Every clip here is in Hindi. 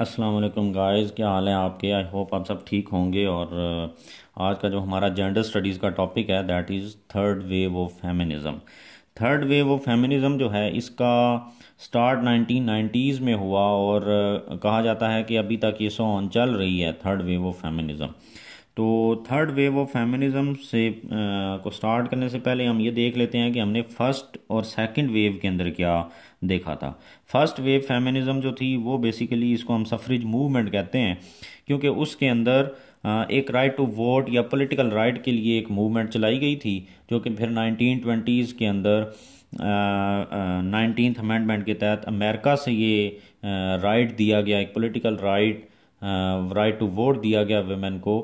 वालेकुम गाइस क्या हाल है आपके आई होप आप सब ठीक होंगे और uh, आज का जो हमारा जेंडर स्टडीज़ का टॉपिक है that is third wave of feminism third wave of feminism जो है इसका स्टार्ट 1990s में हुआ और uh, कहा जाता है कि अभी तक ये ऑन चल रही है थर्ड वेव ऑफ फेमिनिज़म तो थर्ड वेव ऑफ फेमिनिज्म से आ, को स्टार्ट करने से पहले हम ये देख लेते हैं कि हमने फर्स्ट और सेकंड वेव के अंदर क्या देखा था फर्स्ट वेव फेमिनिज्म जो थी वो बेसिकली इसको हम सफरेज मूवमेंट कहते हैं क्योंकि उसके अंदर एक राइट टू वोट या पॉलिटिकल राइट के लिए एक मूवमेंट चलाई गई थी जो कि फिर नाइनटीन ट्वेंटीज़ के अंदर नाइनटीन अमेंडमेंट के तहत अमेरिका से ये राइट दिया गया एक political right right to vote दिया गया वेमेन को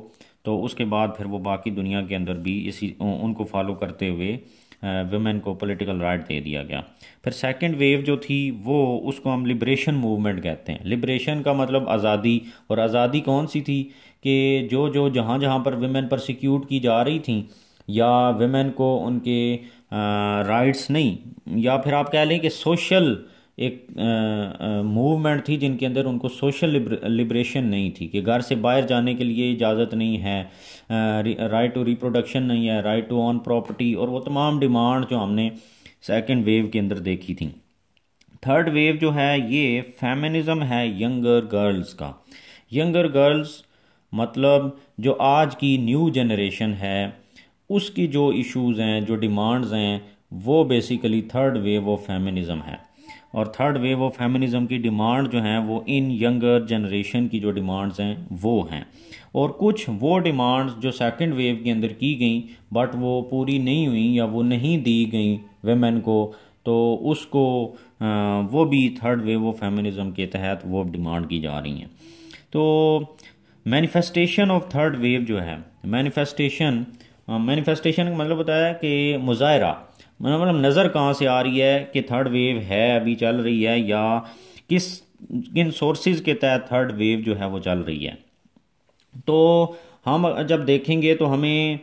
तो उसके बाद फिर वो बाकी दुनिया के अंदर भी इसी उनको फॉलो करते हुए वुमेन को पॉलिटिकल राइट दे दिया गया फिर सेकंड वेव जो थी वो उसको हम लिब्रेशन मूवमेंट कहते हैं लिब्रेशन का मतलब आज़ादी और आज़ादी कौन सी थी कि जो जो जहाँ जहाँ पर वुमेन परसिक्यूट की जा रही थी या वुमेन को उनके राइट्स नहीं या फिर आप कह लें कि सोशल एक मूवमेंट थी जिनके अंदर उनको सोशल लिबरेशन नहीं थी कि घर से बाहर जाने के लिए इजाज़त नहीं है राइट टू रिप्रोडक्शन नहीं है राइट टू ऑन प्रॉपर्टी और वो तमाम डिमांड जो हमने सेकेंड वेव के अंदर देखी थी थर्ड वेव जो है ये फेमिनिज़म है यंगर गर्ल्स का यंगर गर्ल्स मतलब जो आज की न्यू जनरेशन है उसकी जो इश्यूज़ हैं जो डिमांड्स हैं वो basically third wave of feminism है और थर्ड वेव ऑफ फेमिनिज़म की डिमांड जो हैं वो इन यंगर जनरेशन की जो डिमांड्स हैं वो हैं और कुछ वो डिमांड्स जो सेकंड वेव के अंदर की गई बट वो पूरी नहीं हुई या वो नहीं दी गई वेमेन को तो उसको वो भी थर्ड वेव ऑफ फेमिनिज़म के तहत वो डिमांड की जा रही हैं तो मैनिफेस्टेशन ऑफ थर्ड वेव जो है मैनिफेस्टेशन मैनिफेस्टेशन का मतलब होता है कि मुजाहरा मतलब नज़र कहाँ से आ रही है कि थर्ड वेव है अभी चल रही है या किस किन सोर्सेज के तहत थर्ड वेव जो है वो चल रही है तो हम जब देखेंगे तो हमें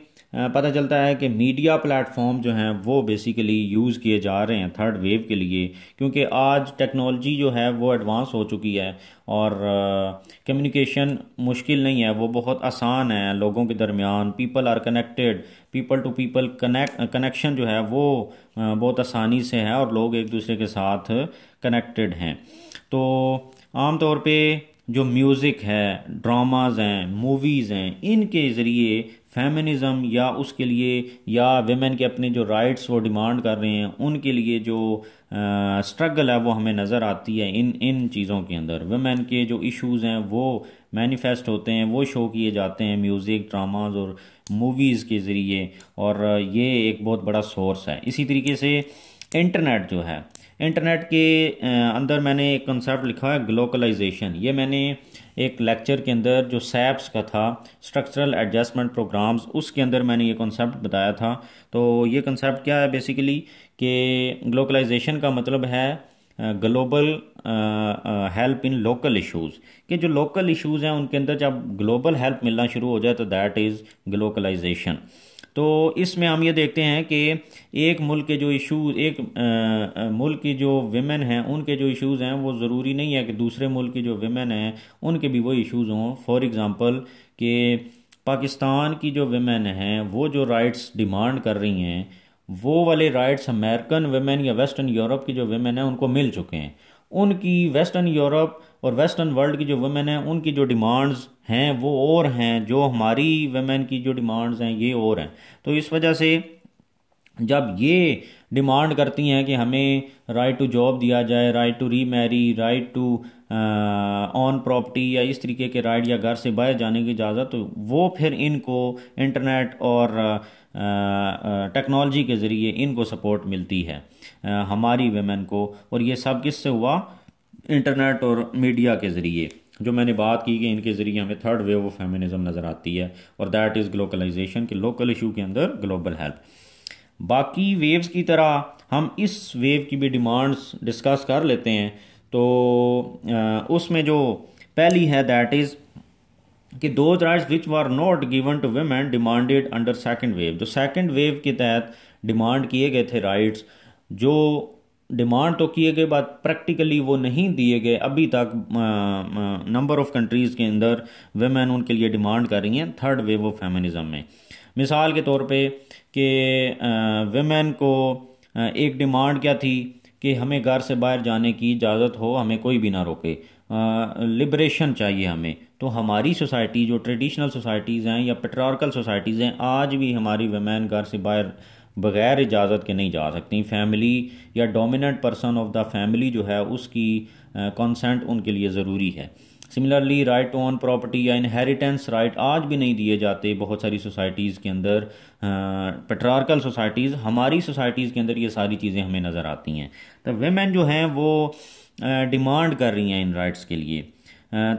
पता चलता है कि मीडिया प्लेटफॉर्म जो हैं वो बेसिकली यूज़ किए जा रहे हैं थर्ड वेव के लिए क्योंकि आज टेक्नोलॉजी जो है वो एडवांस हो चुकी है और कम्युनिकेशन मुश्किल नहीं है वो बहुत आसान है लोगों के दरमियान people are connected people to people connect connection जो है वो बहुत आसानी से है और लोग एक दूसरे के साथ कनेक्टेड हैं तो आम तौर पे जो म्यूज़िक है ड्रामाज़ हैं मूवीज़ हैं इनके ज़रिए फेमिनिज़म या उसके लिए या वेमेन के अपने जो राइट्स वो डिमांड कर रहे हैं उनके लिए जो स्ट्रगल है वो हमें नज़र आती है इन इन चीज़ों के अंदर वेमेन के जो इश्यूज़ हैं वो मैनिफेस्ट होते हैं वो शो किए जाते हैं म्यूज़िक ड्रामाज और मूवीज़ के ज़रिए और ये एक बहुत बड़ा सोर्स है इसी तरीके से इंटरनेट जो है इंटरनेट के अंदर मैंने एक कंसेप्ट लिखा है ग्लोकलाइजेशन ये मैंने एक लेक्चर के अंदर जो सैप्स का था स्ट्रक्चरल एडजस्टमेंट प्रोग्राम्स उसके अंदर मैंने ये कॉन्सेप्ट बताया था तो ये कंसेप्ट क्या है बेसिकली कि ग्लोकलाइजेशन का मतलब है global help in local issues कि जो लोकल इश्यूज़ हैं उनके अंदर जब ग्लोबल हेल्प मिलना शुरू हो जाए तो दैट इज़ ग्लोकलाइजेशन तो इसमें हम ये देखते हैं कि एक मुल्क के जो इशूज़ एक मुल्क की जो विमेन हैं उनके जो इशूज़ हैं वो ज़रूरी नहीं है कि दूसरे मुल्क की जो वेमेन हैं उनके भी वो इशूज़ हों फॉर एग्ज़ाम्पल कि पाकिस्तान की जो विमेन हैं वो जो राइट्स डिमांड कर रही हैं वो वाले राइट्स अमेरिकन वेमेन या वेस्टर्न यूरोप की जो वेमेन हैं उनको मिल चुके हैं उनकी वेस्टर्न यूरोप और वेस्टर्न वर्ल्ड की जो वमेन हैं उनकी जो डिमांड्स हैं वो और हैं जो हमारी वुमेन की जो डिमांड्स हैं ये और हैं तो इस वजह से जब ये डिमांड करती हैं कि हमें राइट टू जॉब दिया जाए right to remarry right to own property या इस तरीके के राइट या घर से बाहर जाने की इजाज़त तो वो फिर इनको इंटरनेट और टेक्नोलॉजी uh, uh, के ज़रिए इनको सपोर्ट मिलती है हमारी वेमेन को और ये सब किससे हुआ इंटरनेट और मीडिया के ज़रिए जो मैंने बात की कि इनके ज़रिए हमें थर्ड वेव ऑफ फेमिनिज़म नज़र आती है और दैट इज़ ग्लोकलाइजेशन के लोकल इशू के अंदर ग्लोबल हेल्प बाकी वेव्स की तरह हम इस वेव की भी डिमांड्स डिस्कस कर लेते हैं तो उसमें जो पहली है दैट इज़ कि दो rights which were not given to women demanded under second wave जो सेकंड वेव के तहत डिमांड किए गए थे राइट्स जो डिमांड तो किए गए बाद प्रैक्टिकली वो नहीं दिए गए अभी तक नंबर ऑफ़ कंट्रीज़ के अंदर वेमेन उनके लिए डिमांड कर रही हैं थर्ड वेव ऑफ फेमिनिज्म में मिसाल के तौर पे कि वेमेन को एक डिमांड क्या थी कि हमें घर से बाहर जाने की इजाज़त हो हमें कोई भी ना रोके लिबरेशन चाहिए हमें तो हमारी सोसाइटी जो ट्रेडिशनल सोसाइटीज़ हैं या पेट्रारकल सोसाइटीज़ हैं आज भी हमारी वेमेन घर से बाहर बग़ैर इजाज़त के नहीं जा सकती फैमिली या dominant person of the family जो है उसकी कंसेंट उनके लिए ज़रूरी है similarly right to own property या इनहेरिटेंस राइट आज भी नहीं दिए जाते बहुत सारी सोसाइटीज़ के अंदर पेट्रारकल सोसाइटीज़ हमारी सोसाइटीज़ के अंदर ये सारी चीज़ें हमें नज़र आती हैं तो वेमेन जो हैं वो डिमांड कर रही हैं इन राइट्स के लिए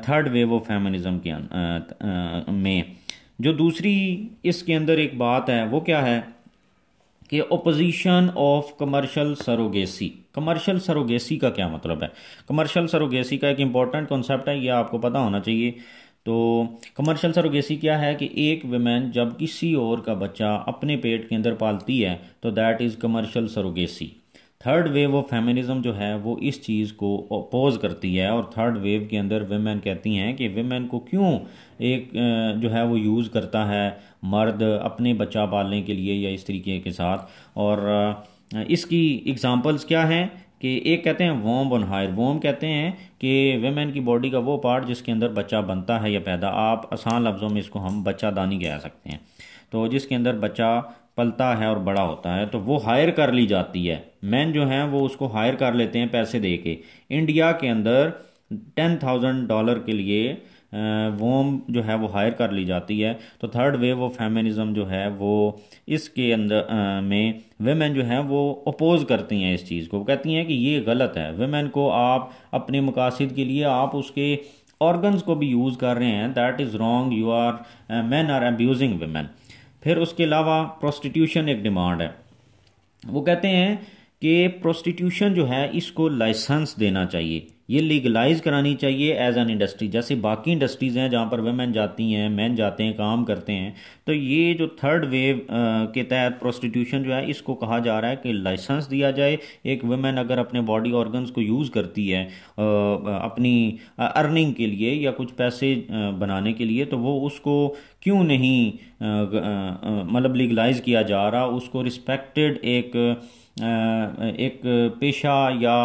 थर्ड वेव ऑफ फेमनिज़म के आ, अं, आ, में जो दूसरी इसके अंदर एक बात है वो क्या है कि opposition of commercial surrogacy commercial surrogacy का क्या मतलब है कमर्शियल सरोगेसी का एक इंपॉर्टेंट कॉन्सेप्ट है यह आपको पता होना चाहिए तो कमर्शियल सरोगेसी क्या है कि एक वमेन जब किसी और का बच्चा अपने पेट के अंदर पालती है तो that is commercial surrogacy third wave of feminism जो है वो इस चीज़ को अपोज करती है और थर्ड वेव के अंदर वेमेन कहती हैं कि वेमेन को क्यों एक जो है वो यूज़ करता है मर्द अपने बच्चा पालने के लिए या इस तरीके के साथ और इसकी एग्ज़ाम्पल्स क्या हैं कि एक कहते हैं वोम ऑन हायर वोम कहते हैं कि वेमेन की बॉडी का वो पार्ट जिसके अंदर बच्चा बनता है या पैदा आप आसान लफ्ज़ों में इसको हम बच्चा दानी कह सकते हैं तो जिसके अंदर बच्चा पलता है और बड़ा होता है तो वो हायर कर ली जाती है मैन जो हैं वो उसको हायर कर लेते हैं पैसे दे के इंडिया के अंदर टेन थाउजेंड डॉलर के लिए वोम जो है वो हायर कर ली जाती है तो थर्ड वेव ऑफ फेमिनिज्म जो है वो इसके अंदर में वेमेन जो है वो अपोज़ करती हैं इस चीज़ को वो कहती हैं कि ये गलत है वेमेन को आप अपने मकासद के लिए आप उसके ऑर्गन्स को भी यूज़ कर रहे हैं that is wrong you are man are abusing women फिर उसके अलावा प्रोस्टिट्यूशन एक डिमांड है वो कहते हैं कि प्रोस्टिट्यूशन जो है इसको लाइसेंस देना चाहिए ये लीगलाइज करानी चाहिए एज एन इंडस्ट्री जैसे बाकी इंडस्ट्रीज़ हैं जहाँ पर वेमेन जाती हैं मैन जाते हैं काम करते हैं तो ये जो थर्ड वेव के तहत प्रोस्टिट्यूशन जो है इसको कहा जा रहा है कि लाइसेंस दिया जाए एक वेमेन अगर अपने बॉडी ऑर्गन्स को यूज़ करती है अपनी अर्निंग के लिए या कुछ पैसे बनाने के लिए तो वो उसको क्यों नहीं मतलब लीगलाइज किया जा रहा उसको रिस्पेक्टेड एक एक पेशा या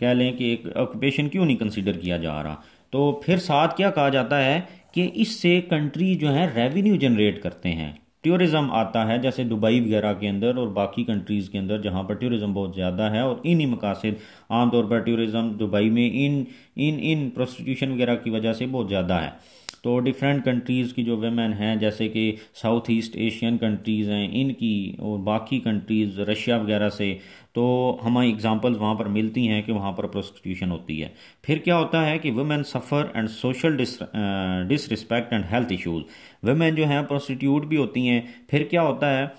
कह लें कि एक ऑक्यूपेशन क्यों नहीं कंसिडर किया जा रहा तो फिर साथ क्या कहा जाता है कि इससे कंट्री जो है रेवेन्यू जनरेट करते हैं टूरिज़म आता है जैसे दुबई वगैरह के अंदर और बाकी कंट्रीज़ के अंदर जहाँ पर टूरिज़म बहुत ज़्यादा है और इन्हीं मकासद आमतौर पर टूरिज़म दुबई में इन इन इन प्रोस्टिट्यूशन वगैरह की वजह से बहुत ज़्यादा है तो डिफरेंट कंट्रीज़ की जो वेमेन हैं जैसे कि साउथ ईस्ट एशियन कंट्रीज़ हैं इनकी और बाकी कंट्रीज़ रशिया वगैरह से तो हमें एग्जाम्पल्स वहाँ पर मिलती हैं कि वहाँ पर प्रोस्टिट्यूशन होती है फिर क्या होता है कि women suffer and social disrespect and health issues women जो हैं प्रोस्टिट्यूट भी होती हैं फिर क्या होता है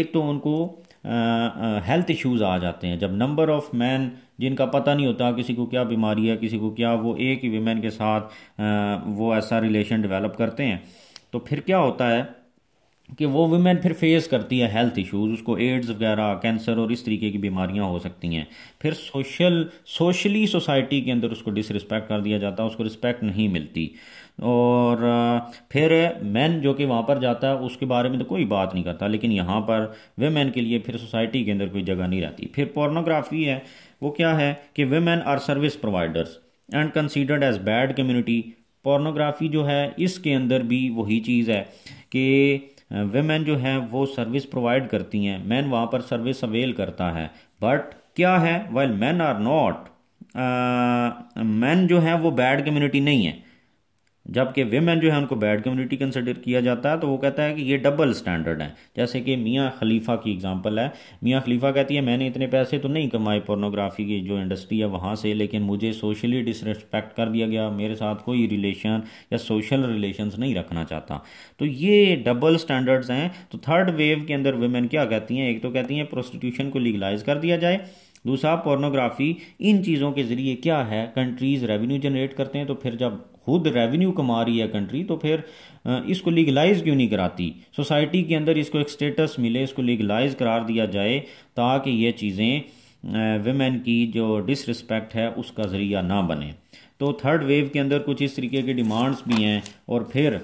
एक तो उनको हेल्थ uh, इश्यूज़ uh, आ जाते हैं जब नंबर ऑफ़ मैन जिनका पता नहीं होता किसी को क्या बीमारी है किसी को क्या वो एक ही वीमेन के साथ वो ऐसा रिलेशन डेवलप करते हैं तो फिर क्या होता है कि वो वुमेन फिर फेस करती है हेल्थ इश्यूज उसको एड्स वगैरह कैंसर और इस तरीके की बीमारियां हो सकती हैं फिर सोशल सोशली सोसाइटी के अंदर उसको डिसरिस्पेक्ट कर दिया जाता है उसको रिस्पेक्ट नहीं मिलती और फिर मैन जो कि वहाँ पर जाता है उसके बारे में तो कोई बात नहीं करता लेकिन यहाँ पर वेमेन के लिए फिर सोसाइटी के अंदर कोई जगह नहीं रहती फिर पोर्नोग्राफी है वो क्या है कि women are service providers and considered as bad community pornography जो है इसके अंदर भी वही चीज़ है कि वेमेन जो हैं वो सर्विस प्रोवाइड करती हैं मैन वहाँ पर सर्विस अवेल करता है बट क्या है well man are not man जो है वो बैड कम्युनिटी नहीं है जबकि वेमेन जो है उनको बैड कम्युनिटी कंसिडर किया जाता है तो वो कहता है कि ये डबल स्टैंडर्ड है जैसे कि मियाँ खलीफा की एग्जांपल है मियाँ खलीफा कहती है मैंने इतने पैसे तो नहीं कमाए पोर्नोग्राफी की जो इंडस्ट्री है वहाँ से लेकिन मुझे सोशली डिसरिस्पेक्ट कर दिया गया मेरे साथ कोई रिलेशन या सोशल रिलेशन नहीं रखना चाहता तो ये डबल स्टैंडर्ड्स हैं तो थर्ड वेव के अंदर वेमेन क्या कहती हैं एक तो कहती हैं प्रोस्टिट्यूशन को लीगलाइज कर दिया जाए दूसरा पोर्नोग्राफी इन चीज़ों के ज़रिए क्या है कंट्रीज़ रेवेन्यू जनरेट करते हैं तो फिर जब खुद रेवेन्यू कमा रही है कंट्री तो फिर इसको लीगलाइज क्यों नहीं कराती सोसाइटी के अंदर इसको एक स्टेटस मिले इसको लीगलाइज करार दिया जाए ताकि ये चीज़ें वेमेन की जो डिसरिस्पेक्ट है उसका ज़रिया ना बने तो थर्ड वेव के अंदर कुछ इस तरीके की डिमांड्स भी हैं और फिर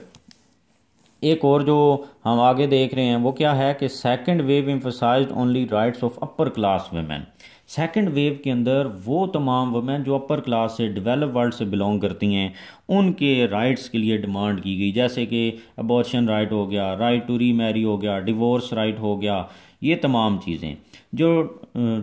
एक और जो हम आगे देख रहे हैं वो क्या है कि second wave emphasise only rights of upper class women second wave के अंदर वो तमाम वमेन जो अपर क्लास से डिवेलप वर्ल्ड से बिलोंग करती हैं उनके राइट्स के लिए डिमांड की गई जैसे कि अबॉर्शन राइट हो गया राइट टू री मैरी हो गया डिवोर्स राइट हो गया ये तमाम चीज़ें जो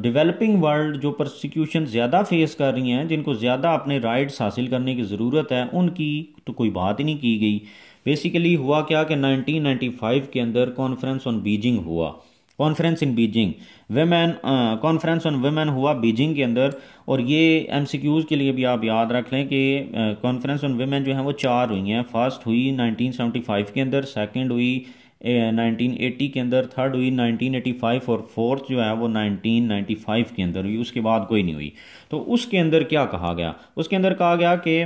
डेवलपिंग वर्ल्ड जो प्रोसिक्यूशन ज़्यादा फेस कर रही हैं जिनको ज़्यादा अपने राइट्स हासिल करने की ज़रूरत है उनकी तो कोई बात ही नहीं की गई बेसिकली हुआ क्या कि 1995 के अंदर कॉन्फ्रेंस ऑन बीजिंग हुआ conference in Beijing women conference on women हुआ बीजिंग के अंदर और ये एम के लिए भी आप याद रख लें कि कॉन्फ्रेंस ऑन वेमेन जो है वो चार हुई हैं फर्स्ट हुई 1975 के अंदर सेकंड हुई नाइनटीन uh, एटी के अंदर थर्ड हुई नाइनटीन एटी फाइव और फोर्थ जो है वो नाइनटीन नाइन्टी फाइव के अंदर हुई उसके बाद कोई नहीं हुई तो उसके अंदर क्या कहा गया उसके अंदर कहा गया कि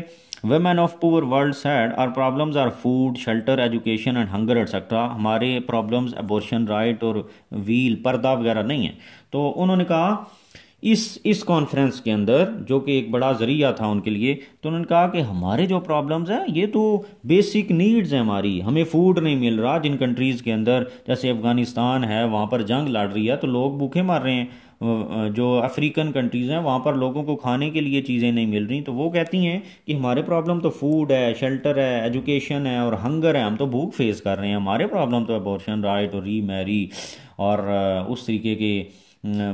women of poor world said are problems are food shelter education and hunger etcetera हमारे प्रॉब्लम्स एबोर्शन राइट और व्हील पर्दा वगैरह नहीं है तो उन्होंने कहा इस इस कॉन्फ्रेंस के अंदर जो कि एक बड़ा ज़रिया था उनके लिए तो उन्होंने कहा कि हमारे जो प्रॉब्लम्स हैं ये तो बेसिक नीड्स हैं हमारी हमें फूड नहीं मिल रहा जिन कंट्रीज़ के अंदर जैसे अफ़गानिस्तान है वहाँ पर जंग लड़ रही है तो लोग भूखे मर रहे हैं जो अफ्रीकन कंट्रीज़ हैं वहाँ पर लोगों को खाने के लिए चीज़ें नहीं मिल रही तो वो कहती हैं कि हमारे प्रॉब्लम तो फूड है शेल्टर है एजुकेशन है और हंगर है हम तो भूख फेस कर रहे हैं हमारे प्रॉब्लम तो अबॉर्शन राइट और री मैरी और उस तरीके के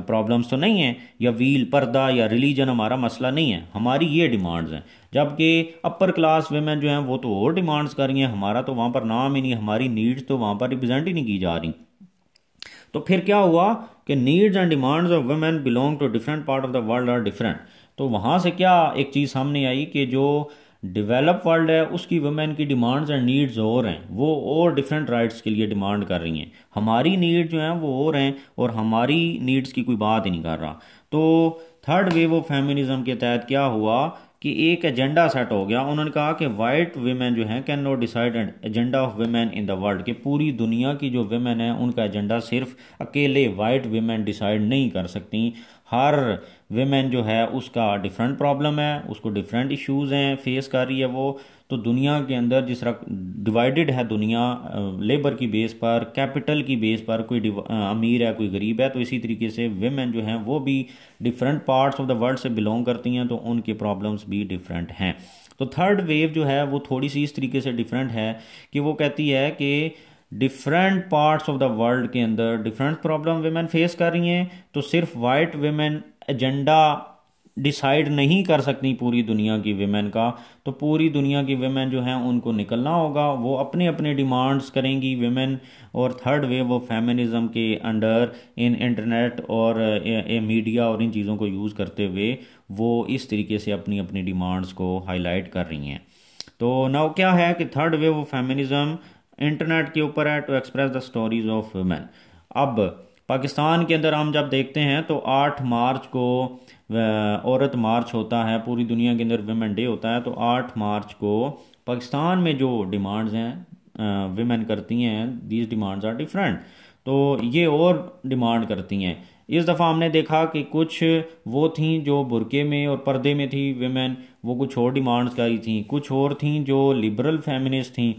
प्रॉब्लम्स तो नहीं है या व्हील पर्दा या रिलीजन हमारा मसला नहीं है हमारी ये डिमांड्स हैं जबकि अपर क्लास वेमेन जो हैं वो तो और डिमांड्स कर रही हैं हमारा तो वहाँ पर नाम ही नहीं हमारी नीड्स तो वहाँ पर रिप्रेजेंट ही नहीं की जा रही तो फिर क्या हुआ कि needs and demands of women belong to different part of the world are different तो वहाँ से क्या एक चीज़ सामने आई कि जो डिवेलप वर्ल्ड है उसकी वुमेन की डिमांड्स एंड नीड्स और हैं वो और डिफरेंट राइट्स के लिए डिमांड कर रही हैं हमारी नीड जो हैं वो और हैं और हमारी नीड्स की कोई बात ही नहीं कर रहा तो थर्ड वेव ऑफ फेमिनिज्म के तहत क्या हुआ कि एक एजेंडा सेट हो गया उन्होंने कहा कि वाइट वीमेन जो हैं can not decide agenda of women in the world कि पूरी दुनिया की जो वीमेन है उनका एजेंडा सिर्फ अकेले वाइट वीमेन डिसाइड नहीं कर सकती हर वीमेन जो है उसका डिफरेंट प्रॉब्लम है उसको डिफरेंट इश्यूज़ हैं फेस कर रही है वो तो दुनिया के अंदर जिस तरह डिवाइडेड है दुनिया लेबर की बेस पर कैपिटल की बेस पर कोई अमीर है कोई गरीब है तो इसी तरीके से वेमेन जो हैं वो भी different parts of the world से बिलोंग करती हैं तो उनके प्रॉब्लम्स भी डिफरेंट हैं तो थर्ड वेव जो है वो थोड़ी सी इस तरीके से डिफरेंट है कि वो कहती है कि different parts of the world के अंदर डिफरेंट प्रॉब्लम वेमेन फेस कर रही हैं तो सिर्फ वाइट वेमेन एजेंडा डिसाइड नहीं कर सकती पूरी दुनिया की वेमेन का तो पूरी दुनिया की वेमेन जो हैं उनको निकलना होगा वो अपने अपने डिमांड्स करेंगी वेमेन और थर्ड वे वो फेमिनिज़म के अंडर इन इंटरनेट और ए, ए, मीडिया और इन चीज़ों को यूज़ करते हुए वो इस तरीके से अपनी अपनी डिमांड्स को हाईलाइट कर रही हैं तो नाउ क्या है कि third wave of feminism internet के ऊपर है to express the stories of women अब पाकिस्तान के अंदर हम जब देखते हैं तो 8 मार्च को औरत मार्च होता है पूरी दुनिया के अंदर वेमेन डे होता है तो 8 मार्च को पाकिस्तान में जो डिमांड्स हैं वेमेन करती हैं दीज डिमांड्स आर डिफरेंट तो ये और डिमांड करती हैं इस दफ़ा हमने देखा कि कुछ वो थी जो बुरके में और पर्दे में थी वेमेन वो कुछ और डिमांड्स करी थी कुछ और थी जो लिबरल फेमिनिस्ट थी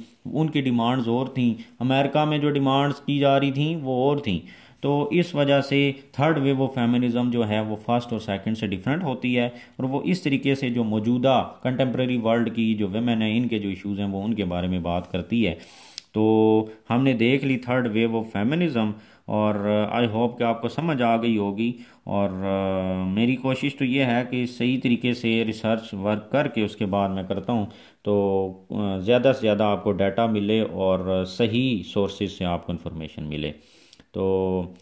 उनकी डिमांड्स और थी अमेरिका में जो डिमांड्स की जा रही थी वो और थी तो इस वजह से थर्ड वेव ऑफ फेमिनिज्म जो है वो फर्स्ट और सेकंड से डिफरेंट होती है और वो इस तरीके से जो मौजूदा कंटेम्प्रेरी वर्ल्ड की जो वेमेन है इनके जो इश्यूज़ हैं वो उनके बारे में बात करती है तो हमने देख ली थर्ड वेव ऑफ फेमिनिज्म और आई uh, होप कि आपको समझ आ गई होगी और आ, uh, मेरी कोशिश तो ये है कि सही तरीके से रिसर्च वर्क करके उसके बाद मैं करता हूँ तो uh, ज़्यादा से ज़्यादा आपको डाटा मिले और सही सोर्सेज से आपको इन्फॉर्मेशन मिले तो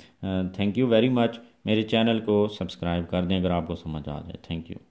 थैंक यू वेरी मच मेरे चैनल को सब्सक्राइब कर दें अगर आपको समझ आ जाए थैंक यू